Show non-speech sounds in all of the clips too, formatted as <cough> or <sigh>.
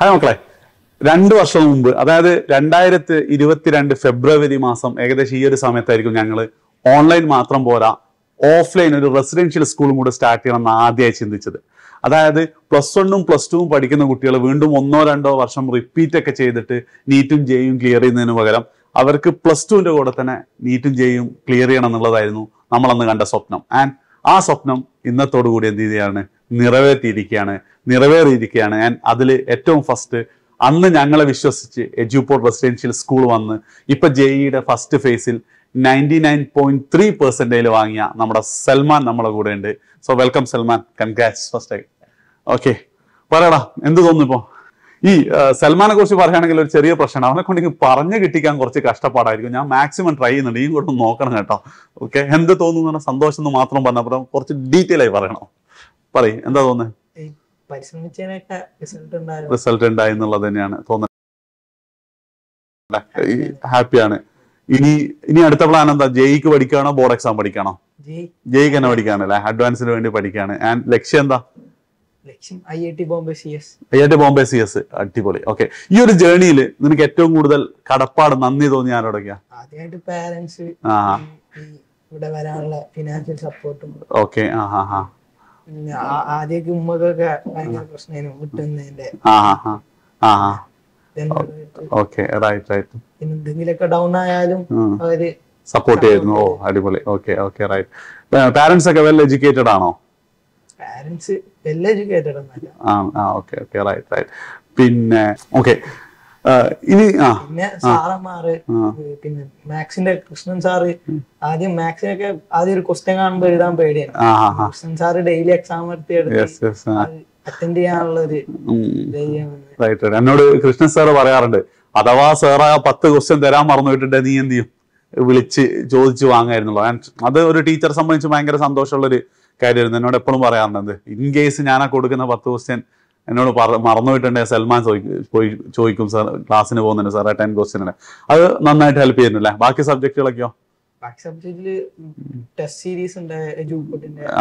അതെ മക്കളെ രണ്ട് വർഷം മുമ്പ് അതായത് രണ്ടായിരത്തി ഇരുപത്തിരണ്ട് ഫെബ്രുവരി മാസം ഏകദേശം ഈ ഒരു സമയത്തായിരിക്കും ഞങ്ങൾ ഓൺലൈൻ മാത്രം പോരാ ഓഫ്ലൈൻ ഒരു റെസിഡൻഷ്യൽ സ്കൂളും കൂടെ സ്റ്റാർട്ട് എന്ന് ആദ്യമായി ചിന്തിച്ചത് അതായത് പ്ലസ് വണ്ണും പ്ലസ് ടുവും പഠിക്കുന്ന കുട്ടികൾ വീണ്ടും ഒന്നോ രണ്ടോ വർഷം റിപ്പീറ്റ് ഒക്കെ ചെയ്തിട്ട് നീറ്റും ജെയും ക്ലിയർ ചെയ്യുന്നതിന് പകരം അവർക്ക് പ്ലസ് ടുവിൻ്റെ കൂടെ തന്നെ നീറ്റും ജെയും ക്ലിയർ ചെയ്യണം എന്നുള്ളതായിരുന്നു നമ്മളന്ന് കണ്ട സ്വപ്നം ആൻഡ് ആ സ്വപ്നം ഇന്നത്തോടു കൂടി എന്ത് ചെയ്യുകയാണ് നിറവേറ്റിയിരിക്കുകയാണ് നിറവേറിയിരിക്കുകയാണ് ഞാൻ അതിൽ ഏറ്റവും ഫസ്റ്റ് അന്ന് ഞങ്ങളെ വിശ്വസിച്ച് എജ്യൂപോർട്ട് റെസിഡൻഷ്യൽ സ്കൂൾ വന്ന് ഇപ്പൊ ജെ ഇയുടെ ഫസ്റ്റ് ഫേസിൽ നയൻറ്റി നയൻ പോയിന്റ് ത്രീ പെർസെൻറ്റേജിൽ വാങ്ങിയ നമ്മുടെ സൽമാൻ നമ്മളെ കൂടെ ഉണ്ട് so welcome Salman congrats first ആയി ഓക്കെ പറയടാ എന്ത് തോന്നുന്നു ഇപ്പോ ഈ സൽമാനെ കുറിച്ച് പറയുകയാണെങ്കിൽ ഒരു ചെറിയ പ്രശ്നമാണ് അവനെ കൊണ്ട് പറഞ്ഞു കിട്ടിക്കാൻ കുറച്ച് കഷ്ടപ്പാടായിരിക്കും ഞാൻ മാക്സിമം ട്രൈ ചെയ്യുന്നുണ്ട് ഈ കൂടെ നോക്കണം കേട്ടോ ഓക്കെ എന്ത് തോന്നുന്നു സന്തോഷം എന്ന് മാത്രം പറഞ്ഞപ്പോൾ കുറച്ച് ഡീറ്റെയിൽ ആയി പറയണം പറയും എന്താ തോന്നുന്നത് റിസൾട്ട് ഉണ്ടായി എന്നുള്ളത് തന്നെയാണ് തോന്നുന്നത് ഹാപ്പിയാണ് ഇനി ഇനി അടുത്ത പ്ലാൻ എന്താ ജയിക്ക് പഠിക്കാണോ ബോർഡ് എക്സാം പഠിക്കണോ ജയിക്ക് തന്നെ പഠിക്കാനല്ലേ അഡ്വാൻസിന് വേണ്ടി പഠിക്കാണ് ആൻഡ് ലക്ഷ്യം എന്താ I I T Bombay C S അടിപൊളി ഓക്കെ ഈ ഒരു ജേണിയിൽ നിനക്ക് ഏറ്റവും കൂടുതൽ കടപ്പാട് നന്ദി തോന്നി ആരോടൊക്കെയാ ആദ്യമായിട്ട് പാരന്റ്സ് ഇവിടെ വരാനുള്ള ഫിനാൻഷ്യൽ സപ്പോർട്ടും ഓക്കെ ആ ഹാ ഹാ ആദ്യമൊക്കെ ഉമ്മക്കൊക്കെ ഭയങ്കര പ്രശ്നം വിട്ടുന്നതിന്റെ ഓക്കെ റൈറ്റ് റൈറ്റ് എന്തെങ്കിലുമൊക്കെ ഡൗൺ ആയാലും അവര് സപ്പോർട്ട് ചെയ്യുന്നു ഓ അടിപൊളി ഓക്കെ ഓക്കെ റൈറ്റ് പാരന്റ്സ് ഒക്കെ വെൽ എഡ്യൂക്കേറ്റഡ് ആണോ പാരന്റ്സ് വെൽ എഡ്യൂക്കേറ്റഡ് ആണ് ആ ഓക്കെ ഓക്കെ റൈറ്റ് റൈറ്റ് പിന്നെ ഓക്കെ ഇനി പിന്നെ സാറന്മാര് പിന്നെ മാക്സിന്റെ കൃഷ്ണൻ സാറ് ആദ്യം മാത്സിനൊക്കെ ആദ്യം ഒരു ക്വസ്റ്റ്യൻ കാണുമ്പോൾ എഴുതാൻ പേടിയാണ് കൃഷ്ണൻ സാറ് ഡെയിലി എക്സാം എടുത്ത് അറ്റൻഡ് ചെയ്യാനുള്ള ഒരു റൈറ്റ് എന്നോട് കൃഷ്ണൻ സാറ് പറയാറുണ്ട് അഥവാ സാറ് ആ പത്ത് ക്വസ്റ്റ്യൻ തരാൻ മറന്നു വിട്ടിട്ട് നീ എന്ത് ചെയ്യും വിളിച്ച് ചോദിച്ചു വാങ്ങായിരുന്നുള്ളൂ അത് ഒരു ടീച്ചർ സംബന്ധിച്ച് ഭയങ്കര ഒരു കാര്യമായിരുന്നു എന്നോട് എപ്പോഴും പറയാറുണ്ട് ഇൻ കേസ് ഞാൻ ആ കൊടുക്കുന്ന പത്ത് ക്വസ്റ്റ്യൻ എന്നോട് മറന്നുപോയിട്ടുണ്ടെങ്കിൽ സൽമാൻ പോയി ചോദിക്കും സാർ ക്ലാസ്സിന് പോകുന്നുണ്ട് സാർ ടെൻ ക്വസ്റ്റിന് അത് നന്നായിട്ട് ഹെൽപ്പ് ചെയ്യുന്നില്ലേ ബാക്കി സബ്ജക്റ്റുകളൊക്കെയോ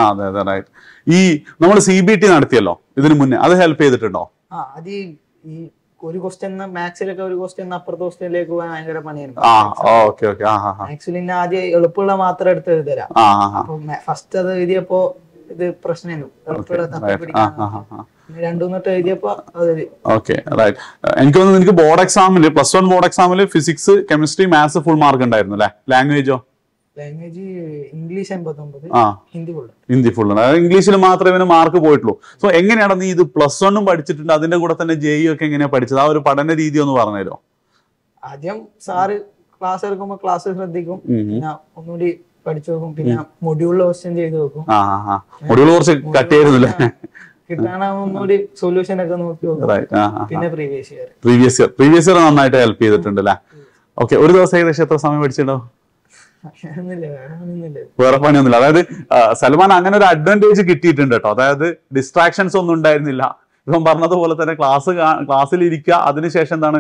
അതെ അതെ റൈറ്റ് ഈ നമ്മൾ സി ബി ടി നടത്തിയല്ലോ ഇതിനു മുന്നേ അത് ഹെൽപ്പ് ചെയ്തിട്ടുണ്ടോ ഒരു ക്വസ്റ്റ്യൻ മാത്സിലൊക്കെ ഒരു ക്വസ്റ്റ്യൻ അപ്പുറത്തെ ക്വസ്റ്റ്യനിലേക്ക് പോകാൻ ഭയങ്കര പണിയായിരുന്നു മാത്സിൽ ഇന്ന ആദ്യം എളുപ്പമുള്ള മാത്രം എടുത്ത് എഴുതരാം ഫസ്റ്റ് അത് എഴുതിയപ്പോ ഇത് പ്രശ്നമായിരുന്നു എളുപ്പമുള്ള ഓക്കെ റൈറ്റ് എനിക്ക് തോന്നുന്നു നിനക്ക് ബോർഡ് എക്സാമിൽ പ്ലസ് വൺ ബോർഡ് എക്സാമിൽ physics chemistry maths full mark ഉണ്ടായിരുന്നു അല്ലെ ലാംഗ്വേജോ language English Hindi full Hindi full അതായത് ഇംഗ്ലീഷിൽ മാത്രമേ ഇവന് മാർക്ക് പോയിട്ടുള്ളൂ സോ എങ്ങനെയാണ് നീ ഇത് പ്ലസ് വണ്ണും പഠിച്ചിട്ടുണ്ട് അതിന്റെ കൂടെ തന്നെ ജെഇ e ഒക്കെ എങ്ങനെയാ പഠിച്ചത് ആ ഒരു പഠന രീതി ഒന്ന് പറഞ്ഞുതരോ ആദ്യം സാറ് ക്ലാസ് എടുക്കുമ്പോ ക്ലാസ് ശ്രദ്ധിക്കും ഒന്നുകൂടി പഠിച്ചു നോക്കും പിന്നെ മൊഡ്യൂൾ ചെയ്ത് നോക്കും മൊഡ്യൂൾ കുറച്ച് കട്ട് ചെയ്തിരുന്നില്ലേ സൊല്യൂഷൻ ഒക്കെ നോക്കി പിന്നെ പ്രീവിയസ് ഇയർ ഇയർ നന്നായിട്ട് ഹെൽപ്പ് ചെയ്തിട്ടുണ്ട് അല്ലേ ഓക്കെ ഒരു ദിവസം ഏകദേശം എത്ര സമയം പഠിച്ചിട്ടോ വേറെ പണിയൊന്നുമില്ല അതായത് സൽമാൻ അങ്ങനെ ഒരു അഡ്വാൻറ്റേജ് കിട്ടിയിട്ടുണ്ട് കേട്ടോ അതായത് ഡിസ്ട്രാക്ഷൻസ് ഒന്നും ഉണ്ടായിരുന്നില്ല ഇപ്പം പറഞ്ഞതുപോലെ തന്നെ ക്ലാസ് ക്ലാസ്സിൽ ഇരിക്കുക അതിനുശേഷം എന്താണ്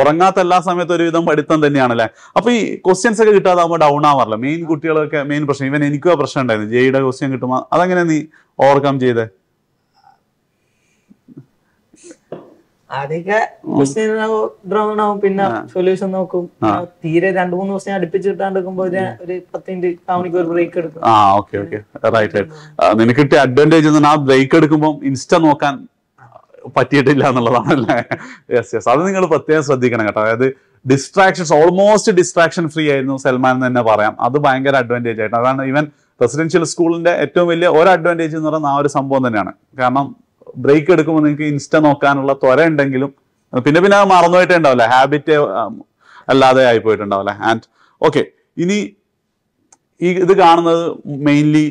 ഉറങ്ങാത്ത എല്ലാ സമയത്തും ഒരുവിധം പഠിത്തം അല്ലെ അപ്പൊ ഈ ക്വസ്റ്റ്യൻസ് ഒക്കെ കിട്ടാതാകുമ്പോൾ ഡൗൺ ആവാറില്ല മെയിൻ കുട്ടികളൊക്കെ മെയിൻ പ്രശ്നം ഇവൻ എനിക്കും ആ പ്രശ്നം ഉണ്ടായിരുന്നു ജെയുടെ ക്വസ്റ്റ്യൻ കിട്ടുമ്പോൾ അതെങ്ങനെ നീ ഓവർകം ചെയ്തേ പിന്നെ സൊല്യൂഷൻ നോക്കും ഒരു ഒരു ബ്രേക്ക് എടുക്കും ആ റൈറ്റ് നിനക്ക് കിട്ടിയ അഡ്വാൻറ്റേജ് എന്ന് ആ ബ്രേക്ക് എടുക്കുമ്പോൾ ഇൻസ്റ്റ നോക്കാൻ പറ്റിയിട്ടില്ല എന്നുള്ളതാണല്ലേ യെസ് യെസ് അത് നിങ്ങൾ പ്രത്യേകം ശ്രദ്ധിക്കണം കേട്ടോ അതായത് ഡിസ്ട്രാക്ഷൻസ് ഓൾമോസ്റ്റ് ഡിസ്ട്രാക്ഷൻ ഫ്രീ ആയിരുന്നു സൽമാൻ എന്ന് തന്നെ പറയാം അത് ഭയങ്കര അഡ്വാൻറ്റേജ് ആയിട്ട് അതാണ് ഈവൻ റെസിഡൻഷ്യൽ സ്കൂളിന്റെ ഏറ്റവും വലിയ ഒരു അഡ്വാൻറ്റേജ് എന്ന് പറയുന്ന ആ ഒരു സംഭവം തന്നെയാണ് കാരണം ബ്രേക്ക് എടുക്കുമ്പോൾ നിങ്ങൾക്ക് ഇൻസ്റ്റ നോക്കാനുള്ള ത്വര ഉണ്ടെങ്കിലും പിന്നെ പിന്നെ അത് മറന്നുപോയിട്ടേ ഉണ്ടാവില്ല ഹാബിറ്റ് അല്ലാതെ ആയി പോയിട്ടുണ്ടാവില്ല ആൻഡ് ഓക്കെ ഇനി ഈ ഇത് കാണുന്നത് മെയിൻലി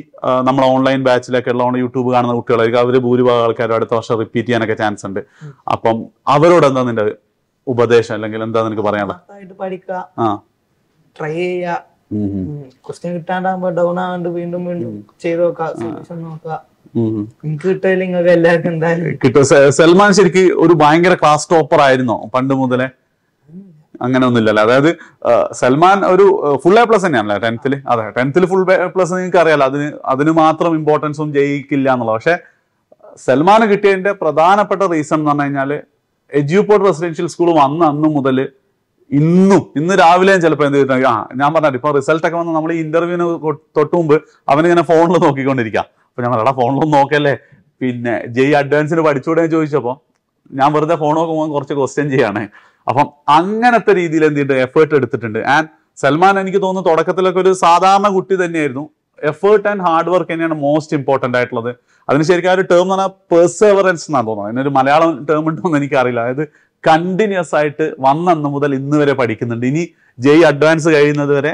നമ്മൾ ഓൺലൈൻ ബാച്ചിലൊക്കെ ഉള്ള യൂട്യൂബ് കാണുന്ന കുട്ടികളായിരിക്കും അവര് ഭൂരിഭാഗം ആൾക്കാരും അടുത്ത വർഷം റിപ്പീറ്റ് ചെയ്യാനൊക്കെ ചാൻസ് ഉണ്ട് അപ്പം അവരോട് എന്താ നിന്റെ ഉപദേശം അല്ലെങ്കിൽ എന്താ നിനക്ക് പറയാനുള്ളത് ട്രൈ ചെയ്യുക ക്വസ്റ്റ്യൻ കിട്ടാണ്ടാകുമ്പോ ഡൗൺ ആകാണ്ട് വീണ്ടും വീണ്ടും ചെയ്ത് നോക്കുക സൊല്യൂഷൻ നോക്കുക എല്ലാവർക്കും സൽമാൻ ശരിക്ക് ഒരു ഭയങ്കര ക്ലാസ് ടോപ്പർ ആയിരുന്നോ പണ്ട് മുതലേ അങ്ങനെ ഒന്നുമില്ലല്ലോ അതായത് സൽമാൻ ഒരു ഫുൾ എ പ്ലസ് തന്നെയാണല്ലോ ടെൻത്തിൽ അതെ ടെൻത്തിൽ ഫുൾ പ്ലസ് നിങ്ങൾക്ക് അറിയാലോ അതിന് അതിന് മാത്രം ഇമ്പോർട്ടൻസ് ഒന്നും ജയിക്കില്ല എന്നുള്ളത് പക്ഷെ സൽമാന് കിട്ടിയതിന്റെ പ്രധാനപ്പെട്ട റീസൺ എന്ന് പറഞ്ഞു കഴിഞ്ഞാല് എജ്യൂപോർട്ട് റെസിഡൻഷ്യൽ സ്കൂൾ വന്ന് അന്ന് മുതൽ ഇന്നും ഇന്ന് രാവിലെയും ചിലപ്പോൾ എന്ത് ചെയ്തിട്ടുണ്ടെങ്കിൽ ആ ഞാൻ പറഞ്ഞിട്ട് ഇപ്പൊ റിസൾട്ട് ഒക്കെ വന്ന് നമ്മൾ ഈ ഇന്റർവ്യൂവിന് തൊട്ട് മുമ്പ് അവനിങ്ങനെ ഫോണിൽ നോക്കിക്കൊണ്ടിരിക്കുക അപ്പൊ ഞാൻ ഫോണിലൊന്നും നോക്കല്ലേ പിന്നെ ജെയ് അഡ്വാൻസിന് പഠിച്ചുകൂടെ ചോദിച്ചപ്പോൾ ഞാൻ വെറുതെ ഫോൺ നോക്കുമ്പോൾ കുറച്ച് ക്വസ്റ്റ്യൻ ചെയ്യാണ് അപ്പം അങ്ങനത്തെ രീതിയിൽ എന്ത് ചെയ്തിട്ട് എഫേർട്ട് എടുത്തിട്ടുണ്ട് ആൻഡ് സൽമാൻ എനിക്ക് തോന്നുന്നു തുടക്കത്തിലൊക്കെ ഒരു സാധാരണ കുട്ടി തന്നെയായിരുന്നു എഫേർട്ട് ആൻഡ് ഹാർഡ് വർക്ക് തന്നെയാണ് മോസ്റ്റ് ഇമ്പോർട്ടൻ്റ് ആയിട്ടുള്ളത് അതിന് ശരിക്കും ആ ഒരു ടേം എന്ന് പറഞ്ഞാൽ പെർസെവറൻസ് എന്നാണ് തോന്നുന്നത് അതിനൊരു മലയാളം ടേം ഉണ്ടോയെന്ന് എനിക്കറിയില്ല അതായത് കണ്ടിന്യൂസ് ആയിട്ട് വന്നന്ന് മുതൽ ഇന്ന് വരെ പഠിക്കുന്നുണ്ട് ഇനി ജെയ് അഡ്വാൻസ് കഴിയുന്നത് വരെ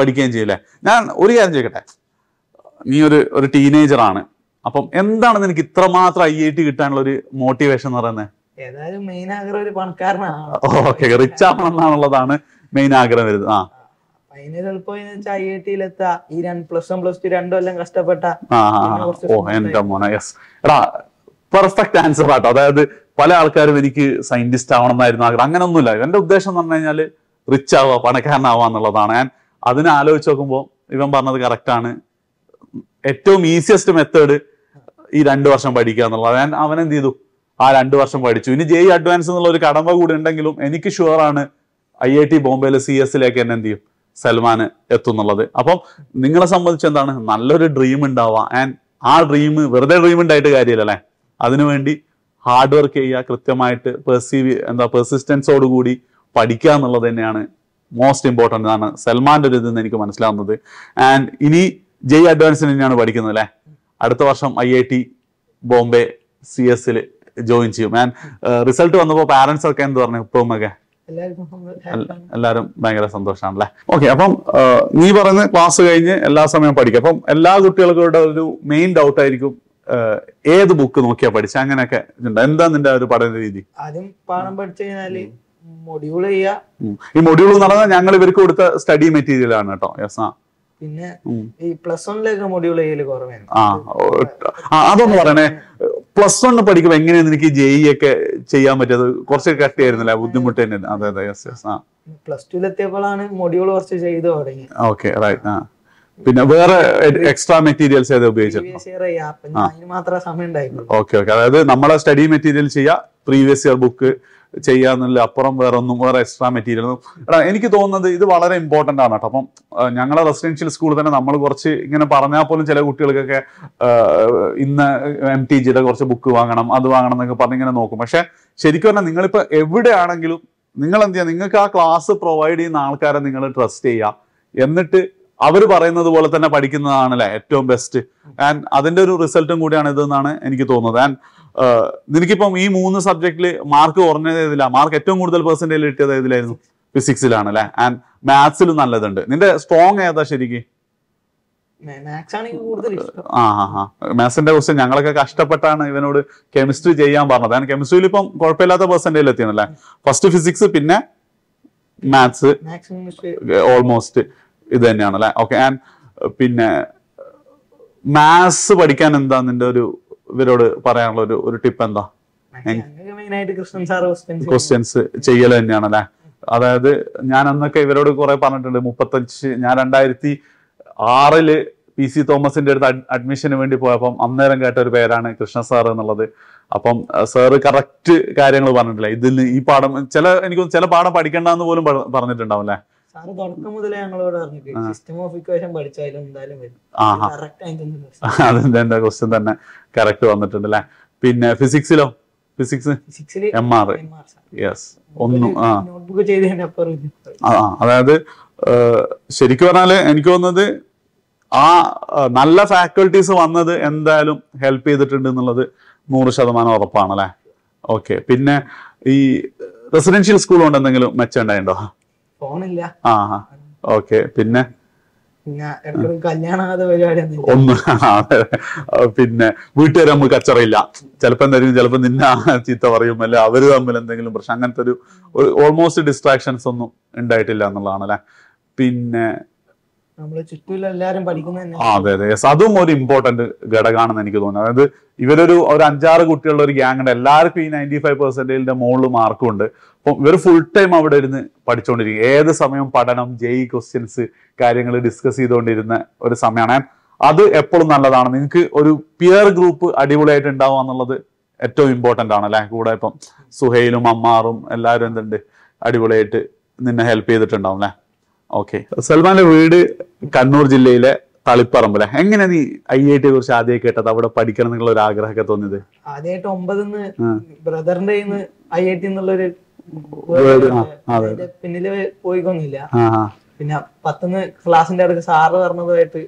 പഠിക്കുകയും ചെയ്യില്ലേ ഞാൻ ഒരു കാര്യം ചോദിക്കട്ടെ നീ ഒരു ഒരു ടീനേജർ ആണ് അപ്പം എന്താണ് നിനക്ക് ഇത്രമാത്രം ഐ ഐ ടി കിട്ടാനുള്ള ഒരു മോട്ടിവേഷൻ എന്ന് പറയുന്നത് മെയിൻ ആഗ്രഹം ഒരു ഓക്കെ റിച്ച് ആവണമെന്നാണുള്ളതാണ് മെയിൻ ആഗ്രഹം വരുന്നത് ആ എത്താ ഈ പ്ലസ് പ്ലസ് കഷ്ടപ്പെട്ട ഓ എന്റെ മോനെ യെസ് എടാ പെർഫെക്റ്റ് ആൻസർ ആട്ടോ അതായത് പല ആൾക്കാരും എനിക്ക് സയന്റിസ്റ്റ് ആവണമെന്നായിരുന്നു ആഗ്രഹം അങ്ങനെ ഒന്നുമില്ല എന്റെ ഉദ്ദേശം എന്ന് പറഞ്ഞു കഴിഞ്ഞാല് റിച്ച് ആവുക പണക്കാരനാവുക എന്നുള്ളതാണ് ഞാൻ അതിനെ ആലോചിച്ച് ഇവൻ പറഞ്ഞത് ആണ് ഏറ്റവും ഈസിയസ്റ്റ് മെത്തേഡ് ഈ രണ്ട് വർഷം പഠിക്കുക എന്നുള്ളത് ഞാൻ അവൻ എന്ത് ചെയ്തു ആ രണ്ട് വർഷം പഠിച്ചു ഇനി ജെ അഡ്വാൻസ് e എന്നുള്ള ഒരു കടമ്പ കൂടെ ഉണ്ടെങ്കിലും എനിക്ക് ഷുവറാണ് ഐ ഐ ടി ബോംബെയിലെ സി എസിലേക്ക് എന്നെ എന്ത് ചെയ്യും സൽമാൻ എത്തും എന്നുള്ളത് അപ്പം നിങ്ങളെ സംബന്ധിച്ച് എന്താണ് നല്ലൊരു ഡ്രീം ഉണ്ടാവുക ആൻഡ് ആ ഡ്രീം വെറുതെ ഡ്രീം ഉണ്ടായിട്ട് കാര്യമില്ല അല്ലേ അതിനുവേണ്ടി ഹാർഡ് വർക്ക് ചെയ്യുക കൃത്യമായിട്ട് പെർസീവ് എന്താ പെർസിസ്റ്റൻസോട് കൂടി പഠിക്കുക എന്നുള്ളത് തന്നെയാണ് മോസ്റ്റ് ഇമ്പോർട്ടൻ്റ് ആണ് സൽമാൻ്റെ ഒരു ഇത് എനിക്ക് മനസ്സിലാവുന്നത് ആൻഡ് ഇനി ജെ അഡ്വാൻസിന് തന്നെയാണ് പഠിക്കുന്നത് അല്ലെ അടുത്ത വർഷം I I T Bombay C എസിൽ ജോയിൻ ചെയ്യും ഞാൻ റിസൾട്ട് വന്നപ്പോൾ പാരന്റ്സ് ഒക്കെ എന്ത് പറഞ്ഞു ഇപ്പം ഒക്കെ എല്ലാവരും ഭയങ്കര സന്തോഷമാണല്ലേ ഓക്കെ അപ്പം uh, നീ പറയുന്ന ക്ലാസ് കഴിഞ്ഞ് എല്ലാ സമയവും പഠിക്കും അപ്പം എല്ലാ കുട്ടികൾക്കൂടെ ഒരു മെയിൻ ഡൗട്ട് ആയിരിക്കും uh, ഏത് ബുക്ക് നോക്കിയാ പഠിച്ച അങ്ങനെയൊക്കെ എന്താ നിന്റെ ഒരു പഠന രീതി ആദ്യം പാഠം പഠിച്ചു കഴിഞ്ഞാല് മൊഡ്യൂൾ ഈ മൊഡ്യൂൾ നടന്ന ഞങ്ങൾ ഇവർക്ക് കൊടുത്ത സ്റ്റഡി മെറ്റീരിയൽ ആണ് കേട്ടോ യെസ് ആ പിന്നെ ഈ പ്ലസ് വണ്ണിലൊക്കെ മൊഡ്യൂൾ ചെയ്യൽ കുറവായിരുന്നു അതൊന്ന് പറയണേ പ്ലസ് വൺ പഠിക്കുമ്പോൾ എങ്ങനെയാണ് എനിക്ക് ജെ e ഒക്കെ ചെയ്യാൻ പറ്റിയത് കുറച്ച് കട്ടിയായിരുന്നല്ലേ ബുദ്ധിമുട്ട് തന്നെ അതെ അതെ യെസ് ആ പ്ലസ് ടുവിലെത്തിയപ്പോഴാണ് മൊഡ്യൂൾ കുറച്ച് ചെയ്തു തുടങ്ങി ഓക്കെ റൈറ്റ് ആ പിന്നെ വേറെ എക്സ്ട്രാ മെറ്റീരിയൽസ് ഏതാ ഉപയോഗിച്ചത് ഓക്കെ ഓക്കെ അതായത് നമ്മളെ സ്റ്റഡി മെറ്റീരിയൽ ചെയ്യാ പ്രീവിയസ് ഇയർ ബുക്ക് ചെയ്യാന്നുള്ള അപ്പുറം വേറെ ഒന്നും വേറെ എക്സ്ട്രാ മെറ്റീരിയൽ എടാ എനിക്ക് തോന്നുന്നത് ഇത് വളരെ ഇമ്പോർട്ടന്റ് ആണ് കേട്ടോ അപ്പം ഞങ്ങളെ റെസിഡൻഷ്യൽ സ്കൂളിൽ തന്നെ നമ്മൾ കുറച്ച് ഇങ്ങനെ പറഞ്ഞാൽ പോലും ചില കുട്ടികൾക്കൊക്കെ ഇന്ന് എം ടി ജിയുടെ കുറച്ച് ബുക്ക് വാങ്ങണം അത് വാങ്ങണം എന്നൊക്കെ പറഞ്ഞ് ഇങ്ങനെ നോക്കും പക്ഷെ ശരിക്കും പറഞ്ഞാൽ നിങ്ങളിപ്പോ എവിടെയാണെങ്കിലും നിങ്ങൾ എന്ത് ചെയ്യാം നിങ്ങൾക്ക് ആ ക്ലാസ് പ്രൊവൈഡ് ചെയ്യുന്ന ആൾക്കാരെ നിങ്ങൾ ട്രസ്റ്റ് ചെയ്യുക എന്നിട്ട് അവർ പറയുന്നത് പോലെ തന്നെ പഠിക്കുന്നതാണ് അല്ലെ ഏറ്റവും ബെസ്റ്റ് ആൻഡ് അതിൻ്റെ ഒരു റിസൾട്ടും കൂടിയാണ് ഇതെന്നാണ് എനിക്ക് തോന്നുന്നത് ആൻഡ് നിനക്കിപ്പം ഈ മൂന്ന് സബ്ജക്റ്റിൽ മാർക്ക് കുറഞ്ഞത് ഏതില്ല മാർക്ക് ഏറ്റവും കൂടുതൽ പെർസെൻറ്റേജ് കിട്ടിയത് ഏതിലായിരുന്നു ഫിസിക്സിലാണ് അല്ലെ ആൻഡ് മാത്സിലും നല്ലതുണ്ട് നിന്റെ സ്ട്രോങ് ഏതാ ശരിക്ക് മാത്സിന്റെ ക്വസ്റ്റ്യൻ ഞങ്ങളൊക്കെ കഷ്ടപ്പെട്ടാണ് ഇവനോട് കെമിസ്ട്രി ചെയ്യാൻ പറഞ്ഞത് ആൻഡ് കെമിസ്ട്രിയിൽ ഇപ്പം കുഴപ്പമില്ലാത്ത പെർസെൻറ്റേജിൽ എത്തിയാണല്ലേ ഫസ്റ്റ് ഫിസിക്സ് പിന്നെ മാത്സ് ഓൾമോസ്റ്റ് ഇത് തന്നെയാണ് അല്ലെ ഓക്കെ ആൻഡ് പിന്നെ മാത്സ് പഠിക്കാൻ എന്താ നിന്റെ ഒരു ഇവരോട് പറയാനുള്ള ഒരു ഒരു ടിപ്പ് എന്താ ക്വസ്റ്റ്യൻസ് ചെയ്യൽ തന്നെയാണ് അല്ലെ അതായത് ഞാൻ അന്നൊക്കെ ഇവരോട് കുറെ പറഞ്ഞിട്ടുണ്ട് മുപ്പത്തഞ്ച് ഞാൻ രണ്ടായിരത്തി ആറില് പി സി തോമസിന്റെ അടുത്ത് അഡ്മിഷന് വേണ്ടി പോയപ്പം അന്നേരം കേട്ട ഒരു പേരാണ് കൃഷ്ണ സാർ എന്നുള്ളത് അപ്പം സാറ് കറക്റ്റ് കാര്യങ്ങൾ പറഞ്ഞിട്ടില്ല ഇതിൽ ഈ പാഠം ചില എനിക്ക് ചില പാഠം എന്ന് പോലും പറഞ്ഞിട്ടുണ്ടാവും അല്ലേ <laughs> അതെന്താ ക്വസ്റ്റ്യൻ തന്നെ കറക്റ്റ് വന്നിട്ടുണ്ട് അല്ലേ പിന്നെ ഫിസിക്സിലോ ഫിസിക്സ് എം ആർ യെസ് ഒന്നും അതായത് ശരിക്കും പറഞ്ഞാല് എനിക്ക് തോന്നുന്നത് ആ നല്ല ഫാക്കൾട്ടീസ് വന്നത് എന്തായാലും ഹെൽപ്പ് ചെയ്തിട്ടുണ്ട് എന്നുള്ളത് നൂറ് ശതമാനം ഉറപ്പാണല്ലേ ഓക്കെ പിന്നെ ഈ റെസിഡൻഷ്യൽ സ്കൂൾ കൊണ്ട് എന്തെങ്കിലും മെച്ചമുണ്ടായിട്ടുണ്ടോ ഫോണില്ല ആ ഓക്കെ പിന്നെ ഒന്ന് പിന്നെ വീട്ടുകാർ നമ്മൾ കച്ചറയില്ല ചിലപ്പോ എന്തായിരിക്കും ചിലപ്പോ നിന്നെ ചീത്ത പറയും അല്ലെ അവര് തമ്മിൽ എന്തെങ്കിലും പ്രശ്നം അങ്ങനത്തെ ഒരു ഓൾമോസ്റ്റ് ഡിസ്ട്രാക്ഷൻസ് ഒന്നും ഉണ്ടായിട്ടില്ല എന്നുള്ളതാണ് അല്ലെ പിന്നെ അതെ അതെ അതും ഒരു ഇമ്പോർട്ടന്റ് ഘടകമാണെന്ന് എനിക്ക് തോന്നുന്നു അതായത് ഇവരൊരു ഒരു അഞ്ചാറ് കുട്ടികളുടെ ഒരു ഗ്യാങ് ഉണ്ട് എല്ലാവർക്കും ഈ നയൻറ്റി ഫൈവ് പെർസെന്റേജിന്റെ മുകളിൽ മാർക്കുണ്ട് അപ്പം ഇവർ ഫുൾ ടൈം അവിടെ ഇരുന്ന് പഠിച്ചുകൊണ്ടിരിക്കും ഏത് സമയം പഠനം ജെയ് ക്വസ്റ്റ്യൻസ് കാര്യങ്ങൾ ഡിസ്കസ് ചെയ്തുകൊണ്ടിരുന്ന ഒരു സമയമാണ് അത് എപ്പോഴും നല്ലതാണ് നിങ്ങൾക്ക് ഒരു പിയർ ഗ്രൂപ്പ് അടിപൊളിയായിട്ട് ഉണ്ടാവുക എന്നുള്ളത് ഏറ്റവും ഇമ്പോർട്ടന്റ് ആണ് അല്ലെ കൂടെ ഇപ്പം സുഹൈലും അമ്മാറും എല്ലാവരും എന്തുണ്ട് അടിപൊളിയായിട്ട് നിന്നെ ഹെൽപ്പ് ചെയ്തിട്ടുണ്ടാവും അല്ലേ ഓക്കെ സൽമാന്റെ വീട് കണ്ണൂർ ജില്ലയിലെ തളിപ്പറമ്പില എങ്ങനെ നീ ഐ ഐ ടിയെ കുറിച്ച് ആദ്യമായി കേട്ടത് അവിടെ പഠിക്കണം എന്നുള്ള ഒരു ആഗ്രഹമൊക്കെ തോന്നിയത് ആദ്യമായിട്ട് ഒമ്പതിന്ന് ബ്രദറിന്റെ ഐ ഐ ടി എന്നുള്ളൊരു പിന്നില് പോയിക്കൊന്നുമില്ല പിന്നെ പത്തുന്ന് ക്ലാസ്സിന്റെ അടുത്ത് സാറ് പറഞ്ഞതുമായിട്ട്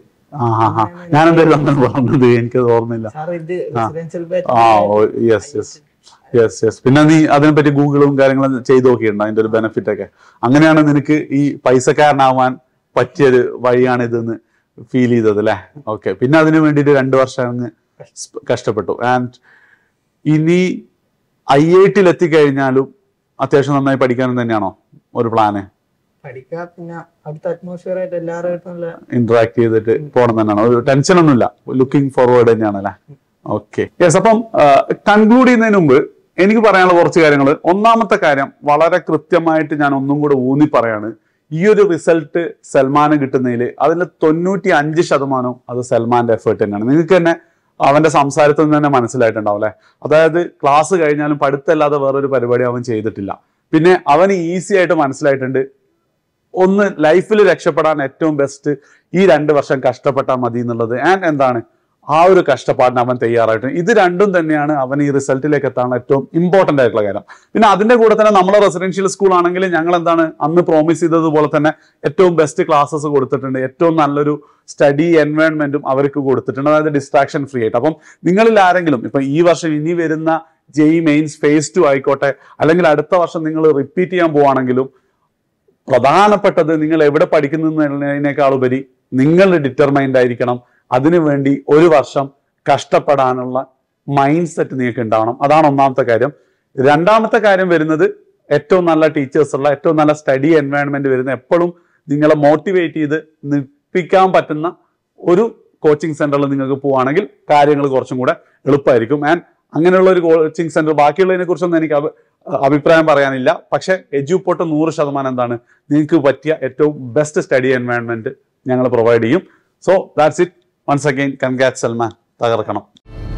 ഞാനെന്തായാലും അങ്ങനെ പറഞ്ഞത് എനിക്ക് ഓർമ്മയില്ല സാർ ഇത് residential batch yes yes yes yes പിന്നെ നീ അതിനെപ്പറ്റി ഗൂഗിളും കാര്യങ്ങളും ചെയ്തു നോക്കിയിട്ടുണ്ട് അതിന്റെ ഒരു ബെനിഫിറ്റ് ഒക്കെ അങ്ങനെയാണ് നിനക്ക് ഈ പൈസക്കാരനാവാൻ പറ്റിയൊരു വഴിയാണ് ഇതെന്ന് ഫീൽ ചെയ്തത് അല്ലേ ഓക്കെ പിന്നെ അതിനു വേണ്ടിട്ട് രണ്ട് വർഷം അങ്ങ് കഷ്ടപ്പെട്ടു ആൻഡ് ഇനി ഐ ഐ ടിയിൽ എത്തിക്കഴിഞ്ഞാലും അത്യാവശ്യം നന്നായി പഠിക്കാനും തന്നെയാണോ ഒരു പ്ലാന് പിന്നെ അടുത്ത ആയിട്ട് ഇന്ററാക്ട് ചെയ്തിട്ട് പോകണം തന്നെയാണ് ഒരു ടെൻഷൻ ഒന്നുമില്ല ലുക്കിംഗ് ഫോർവേഡ് തന്നെയാണ് അല്ലേ ഓക്കെ യെസ് അപ്പം കൺക്ലൂഡ് ചെയ്യുന്നതിന് മുമ്പ് എനിക്ക് പറയാനുള്ള കുറച്ച് കാര്യങ്ങൾ ഒന്നാമത്തെ കാര്യം വളരെ കൃത്യമായിട്ട് ഞാൻ ഒന്നും കൂടെ ഊന്നി പറയാണ് ഈ ഒരു റിസൾട്ട് സൽമാന് കിട്ടുന്നതിൽ അതിൽ തൊണ്ണൂറ്റി അഞ്ച് ശതമാനവും അത് സൽമാന്റെ എഫേർട്ട് തന്നെയാണ് നിങ്ങൾക്ക് തന്നെ അവന്റെ സംസാരത്തിൽ നിന്ന് തന്നെ മനസ്സിലായിട്ടുണ്ടാവും അല്ലെ അതായത് ക്ലാസ് കഴിഞ്ഞാലും പഠിത്തല്ലാതെ വേറൊരു പരിപാടി അവൻ ചെയ്തിട്ടില്ല പിന്നെ അവന് ഈസി ആയിട്ട് മനസ്സിലായിട്ടുണ്ട് ഒന്ന് ലൈഫിൽ രക്ഷപ്പെടാൻ ഏറ്റവും ബെസ്റ്റ് ഈ രണ്ട് വർഷം കഷ്ടപ്പെട്ടാൽ മതി എന്നുള്ളത് ആൻഡ് എന്താണ് ആ ഒരു കഷ്ടപ്പാടിന് അവൻ തയ്യാറായിട്ടുണ്ട് ഇത് രണ്ടും തന്നെയാണ് അവൻ ഈ റിസൾട്ടിലേക്ക് എത്താൻ ഏറ്റവും ഇമ്പോർട്ടൻ്റ് ആയിട്ടുള്ള കാര്യം പിന്നെ അതിൻ്റെ കൂടെ തന്നെ നമ്മളെ റെസിഡൻഷ്യൽ സ്കൂൾ ആണെങ്കിൽ ഞങ്ങൾ എന്താണ് അന്ന് പ്രോമിസ് ചെയ്തതുപോലെ തന്നെ ഏറ്റവും ബെസ്റ്റ് ക്ലാസ്സസ് കൊടുത്തിട്ടുണ്ട് ഏറ്റവും നല്ലൊരു സ്റ്റഡി എൻവയൺമെന്റും അവർക്ക് കൊടുത്തിട്ടുണ്ട് അതായത് ഡിസ്ട്രാക്ഷൻ ഫ്രീ ആയിട്ട് അപ്പം നിങ്ങളിൽ ആരെങ്കിലും ഇപ്പം ഈ വർഷം ഇനി വരുന്ന ജെയ് മെയിൻസ് ഫേസ് ടു ആയിക്കോട്ടെ അല്ലെങ്കിൽ അടുത്ത വർഷം നിങ്ങൾ റിപ്പീറ്റ് ചെയ്യാൻ പോവാണെങ്കിലും പ്രധാനപ്പെട്ടത് നിങ്ങൾ എവിടെ പഠിക്കുന്നതിനേക്കാൾ ഉപരി നിങ്ങൾ ഡിറ്റർമൈൻഡ് ആയിരിക്കണം വേണ്ടി ഒരു വർഷം കഷ്ടപ്പെടാനുള്ള മൈൻഡ് സെറ്റ് നിങ്ങൾക്ക് ഉണ്ടാവണം അതാണ് ഒന്നാമത്തെ കാര്യം രണ്ടാമത്തെ കാര്യം വരുന്നത് ഏറ്റവും നല്ല ടീച്ചേഴ്സ് ഉള്ള ഏറ്റവും നല്ല സ്റ്റഡി എൻവയോൺമെന്റ് വരുന്ന എപ്പോഴും നിങ്ങളെ മോട്ടിവേറ്റ് ചെയ്ത് നിൽപ്പിക്കാൻ പറ്റുന്ന ഒരു കോച്ചിങ് സെന്ററിൽ നിങ്ങൾക്ക് പോവുകയാണെങ്കിൽ കാര്യങ്ങൾ കുറച്ചും കൂടെ എളുപ്പമായിരിക്കും ആൻഡ് അങ്ങനെയുള്ള ഒരു കോച്ചിങ് സെന്റർ ബാക്കിയുള്ളതിനെ കുറിച്ചൊന്നും എനിക്ക് അഭിപ്രായം പറയാനില്ല പക്ഷേ എജ്യൂപ്പോട്ട് നൂറ് ശതമാനം എന്താണ് നിങ്ങൾക്ക് പറ്റിയ ഏറ്റവും ബെസ്റ്റ് സ്റ്റഡി എൻവയോൺമെന്റ് ഞങ്ങൾ പ്രൊവൈഡ് ചെയ്യും so that's it Once again, congrats Salman. தகர்க்கணும்